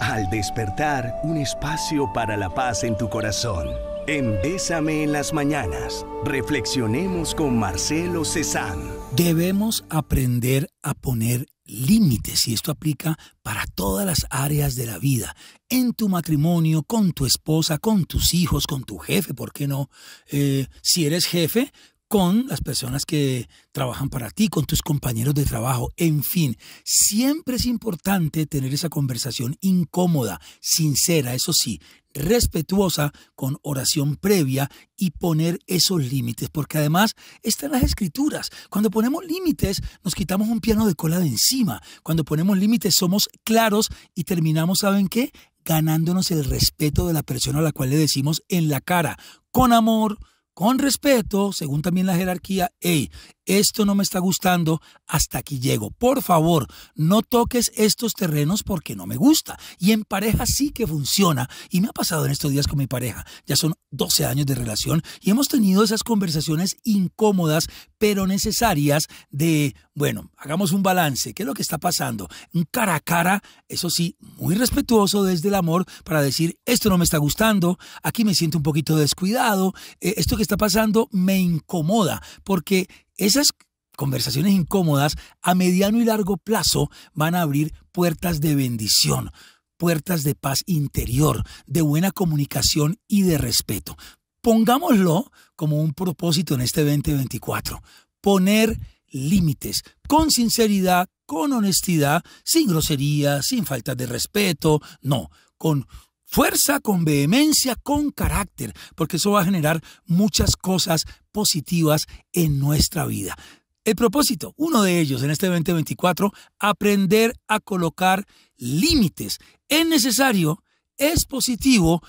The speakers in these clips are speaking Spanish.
Al despertar, un espacio para la paz en tu corazón. Embésame en las mañanas, reflexionemos con Marcelo Cezán. Debemos aprender a poner límites y esto aplica para todas las áreas de la vida, en tu matrimonio, con tu esposa, con tus hijos, con tu jefe, ¿por qué no? Eh, si eres jefe, con las personas que trabajan para ti, con tus compañeros de trabajo, en fin, siempre es importante tener esa conversación incómoda, sincera, eso sí, respetuosa, con oración previa y poner esos límites, porque además están las escrituras. Cuando ponemos límites, nos quitamos un piano de cola de encima. Cuando ponemos límites, somos claros y terminamos, ¿saben qué? Ganándonos el respeto de la persona a la cual le decimos en la cara, con amor, con respeto, según también la jerarquía, E esto no me está gustando, hasta aquí llego. Por favor, no toques estos terrenos porque no me gusta. Y en pareja sí que funciona. Y me ha pasado en estos días con mi pareja. Ya son 12 años de relación y hemos tenido esas conversaciones incómodas, pero necesarias de, bueno, hagamos un balance. ¿Qué es lo que está pasando? Un cara a cara, eso sí, muy respetuoso desde el amor para decir, esto no me está gustando, aquí me siento un poquito descuidado, eh, esto que está pasando me incomoda, porque esas conversaciones incómodas a mediano y largo plazo van a abrir puertas de bendición, puertas de paz interior, de buena comunicación y de respeto. Pongámoslo como un propósito en este 2024. Poner límites con sinceridad, con honestidad, sin grosería, sin falta de respeto, no, con Fuerza con vehemencia, con carácter, porque eso va a generar muchas cosas positivas en nuestra vida. El propósito, uno de ellos en este 2024, aprender a colocar límites. Es necesario, es positivo,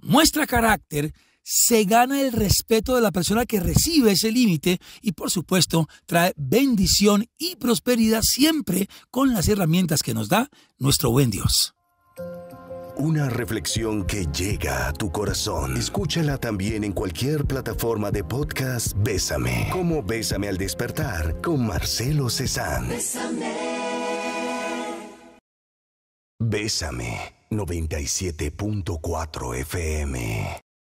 muestra carácter, se gana el respeto de la persona que recibe ese límite y por supuesto trae bendición y prosperidad siempre con las herramientas que nos da nuestro buen Dios. Una reflexión que llega a tu corazón. Escúchala también en cualquier plataforma de podcast Bésame. Como Bésame al despertar con Marcelo Cezanne. Bésame. Bésame 97.4 FM.